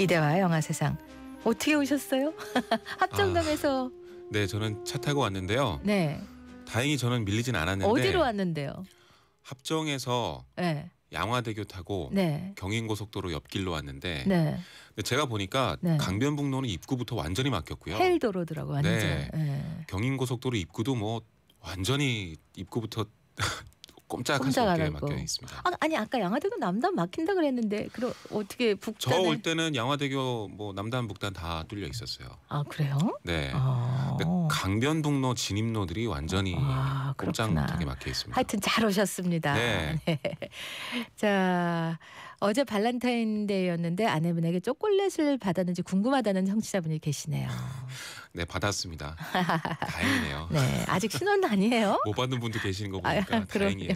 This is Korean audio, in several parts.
이대화 영화 세상 어떻게 오셨어요? 합정동에서 아, 네 저는 차 타고 왔는데요. 네. 다행히 저는 밀리진 않았는데 어디로 왔는데요? 합정에서 네. 양화대교 타고 네. 경인고속도로 옆길로 왔는데 네. 제가 보니까 네. 강변북로는 입구부터 완전히 막혔고요. 헬도로더라고 완전. 네. 네. 경인고속도로 입구도 뭐 완전히 입구부터 꼼짝 하지 못게 막혀 있습니다. 아, 니 아까 양화대교 남단 막힌다 그랬는데 그럼 어떻게 북단 저올 때는 양화대교 뭐 남단 북단 다 뚫려 있었어요. 아 그래요? 네. 아. 강변북로 진입로들이 완전히 아, 꼼짝 못하게 막혀 있습니다. 하여튼 잘 오셨습니다. 네. 네. 자 어제 발렌타인데이였는데 아내분에게 초콜릿을 받았는지 궁금하다는 청취자분이 계시네요. 네 받았습니다. 다행이네요. 네 아직 신혼은 아니에요. 못 받는 분도 계시는 거 보니까 아, 다행이에요.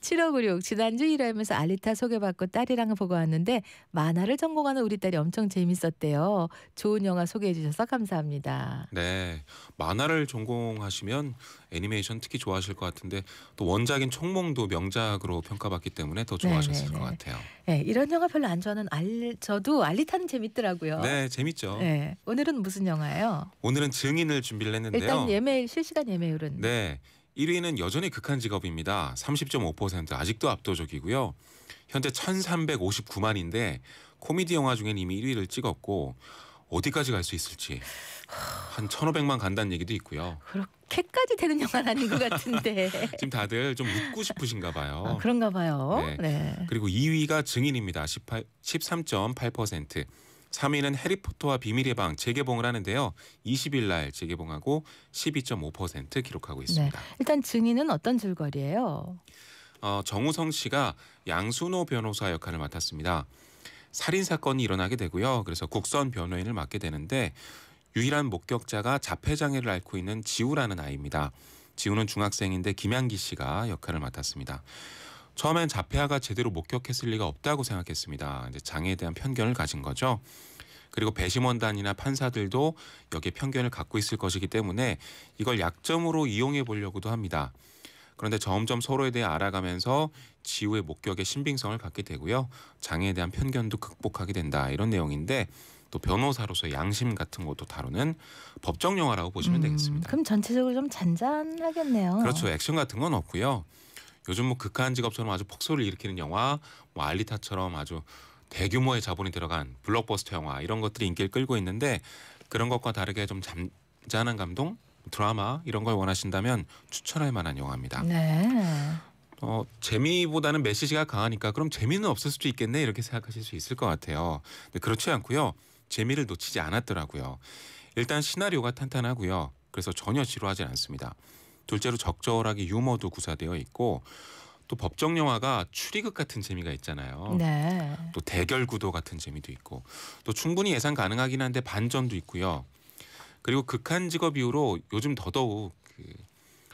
칠억9 6 지난주 일하면서 알리타 소개받고 딸이랑 보고 왔는데 만화를 전공하는 우리 딸이 엄청 재밌었대요. 좋은 영화 소개해 주셔서 감사합니다. 네 만화를 전공하시면 애니메이션 특히 좋아하실 것 같은데 또 원작인 총몽도 명작으로 평가받기 때문에 더 네, 좋아하셨을 네네네. 것 네. 같아요. 네 이런 영화 별로 안 좋아하는 알 저도 알리타는 재밌더라고요. 네 재밌죠. 네 오늘은 무슨 영화예요? 오늘 오늘은 증인을 준비를 했는데요. 일단 예매일 실시간 예매율은 네. 1위는 여전히 극한 직업입니다. 30.5% 아직도 압도적이고요. 현재 1,359만인데 코미디 영화 중엔 이미 1위를 찍었고 어디까지 갈 수 있을지 한 1,500만 간다는 얘기도 있고요. 그렇게까지 되는 영화는 아닌 것 같은데. 지금 다들 좀 묻고 싶으신가 봐요. 아, 그런가 봐요. 네. 네. 그리고 2위가 증인입니다. 18, 13.8%. 3위는 해리포터와 비밀의 방 재개봉을 하는데요. 20일 날 재개봉하고 12.5% 기록하고 네. 있습니다. 네. 일단 증인은 어떤 줄거리예요? 어, 정우성 씨가 양순호 변호사 역할을 맡았습니다. 살인 사건이 일어나게 되고요. 그래서 국선 변호인을 맡게 되는데 유일한 목격자가 자폐 장애를 앓고 있는 지우라는 아이입니다. 지우는 중학생인데 김양기 씨가 역할을 맡았습니다. 처음엔 자폐아가 제대로 목격했을 리가 없다고 생각했습니다. 이제 장애에 대한 편견을 가진 거죠. 그리고 배심원단이나 판사들도 여기에 편견을 갖고 있을 것이기 때문에 이걸 약점으로 이용해 보려고도 합니다. 그런데 점점 서로에 대해 알아가면서 지우의 목격의 신빙성을 갖게 되고요. 장애에 대한 편견도 극복하게 된다. 이런 내용인데 또 변호사로서 양심 같은 것도 다루는 법정 영화라고 보시면 음, 되겠습니다. 그럼 전체적으로 좀 잔잔하겠네요. 그렇죠. 액션 같은 건 없고요. 요즘 뭐 극한 직업처럼 아주 폭소를 일으키는 영화, 뭐 알리타처럼 아주 대규모의 자본이 들어간 블록버스터 영화 이런 것들이 인기를 끌고 있는데 그런 것과 다르게 좀잔잔한 감동, 드라마 이런 걸 원하신다면 추천할 만한 영화입니다. 네. 어, 재미보다는 메시지가 강하니까 그럼 재미는 없을 수도 있겠네 이렇게 생각하실 수 있을 것 같아요. 근데 그렇지 않고요. 재미를 놓치지 않았더라고요. 일단 시나리오가 탄탄하고요. 그래서 전혀 지루하지 않습니다. 둘째로 적절하게 유머도 구사되어 있고 또 법정 영화가 추리극 같은 재미가 있잖아요. 네. 또 대결 구도 같은 재미도 있고 또 충분히 예상 가능하긴 한데 반전도 있고요. 그리고 극한 직업 이후로 요즘 더더욱 그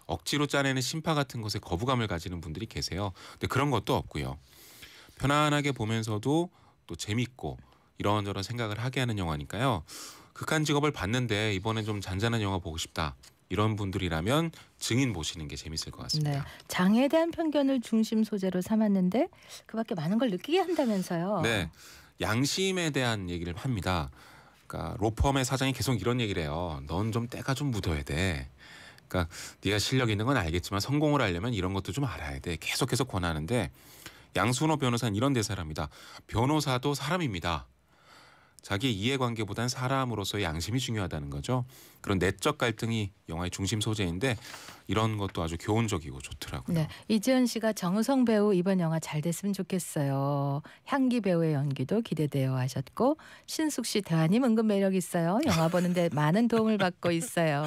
억지로 짜내는 심파 같은 것에 거부감을 가지는 분들이 계세요. 근데 그런 것도 없고요. 편안하게 보면서도 또 재밌고 이런저런 생각을 하게 하는 영화니까요. 극한 직업을 봤는데 이번에 좀 잔잔한 영화 보고 싶다. 이런 분들이라면 증인 모시는 게 재밌을 것 같습니다. 네. 장애에 대한 편견을 중심 소재로 삼았는데 그밖에 많은 걸 느끼게 한다면서요. 네. 양심에 대한 얘기를 합니다. 그러니까 로펌의 사장이 계속 이런 얘기를 해요. 넌 좀 때가 좀 묻어야 돼. 그러니까 네가 실력 있는 건 알겠지만 성공을 하려면 이런 것도 좀 알아야 돼. 계속 해서 권하는데 양순호 변호사는 이런 대사랍니다. 변호사도 사람입니다. 자기 이해관계보단 사람으로서의 양심이 중요하다는 거죠. 그런 내적 갈등이 영화의 중심 소재인데 이런 것도 아주 교훈적이고 좋더라고요. 네, 이지현 씨가 정우성 배우 이번 영화 잘 됐으면 좋겠어요. 향기 배우의 연기도 기대돼요 하셨고 신숙 씨 대하님 은근 매력 있어요. 영화 보는데 많은 도움을 받고 있어요.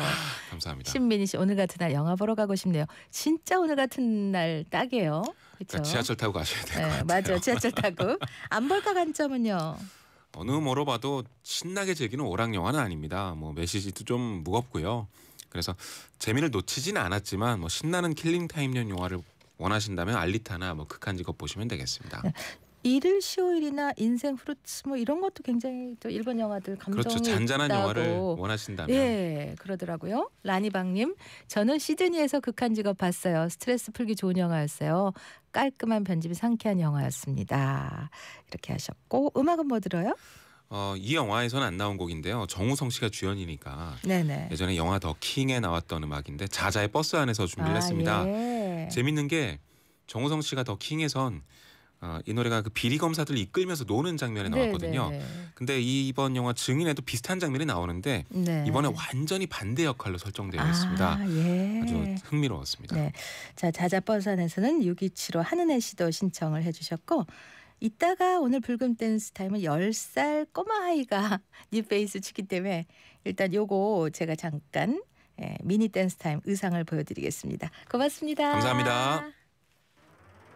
감사합니다. 신민희 씨 오늘 같은 날 영화 보러 가고 싶네요. 진짜 오늘 같은 날 딱이에요. 그렇죠? 그러니까 지하철 타고 가셔야 될것 네, 같아요. 맞아요. 지하철 타고. 안볼까 관점은요. 어느 뭐로 봐도 신나게 즐기는 오락 영화는 아닙니다. 뭐 메시지도 좀 무겁고요. 그래서 재미를 놓치지는 않았지만 뭐 신나는 킬링 타임용 영화를 원하신다면 알리타나 뭐 극한 직업 보시면 되겠습니다. 네. 일일 시오일이나 인생 후르츠 뭐 이런 것도 굉장히 또 일본 영화들 감정이 그렇죠. 잔잔한 있다고. 영화를 원하신다면 예 그러더라고요. 라니방님 저는 시드니에서 극한 직업 봤어요. 스트레스 풀기 좋은 영화였어요. 깔끔한 편집이 상쾌한 영화였습니다. 이렇게 하셨고 음악은 뭐 들어요? 어, 이 영화에서는 안 나온 곡인데요. 정우성 씨가 주연이니까 네네. 예전에 영화 더 킹에 나왔던 음악인데 자자의 버스 안에서 준비를 아, 했습니다. 예. 재밌는 게 정우성 씨가 더 킹에선 어, 이 노래가 그 비리 검사들 이끌면서 노는 장면에 네, 나왔거든요. 네네 네. 근데 이번 영화 증인에도 비슷한 장면이 나오는데 네. 이번에 완전히 반대 역할로 설정되어 아, 있습니다. 예. 아주 흥미로웠습니다. 네. 자 자자버산에서는 627호 하늘의 씨도 신청을 해주셨고 이따가 오늘 붉은 댄스 타임은 10살 꼬마 아이가 뉴페이스 치기 때문에 일단 요거 제가 잠깐 예, 미니 댄스 타임 의상을 보여드리겠습니다. 고맙습니다. 감사합니다.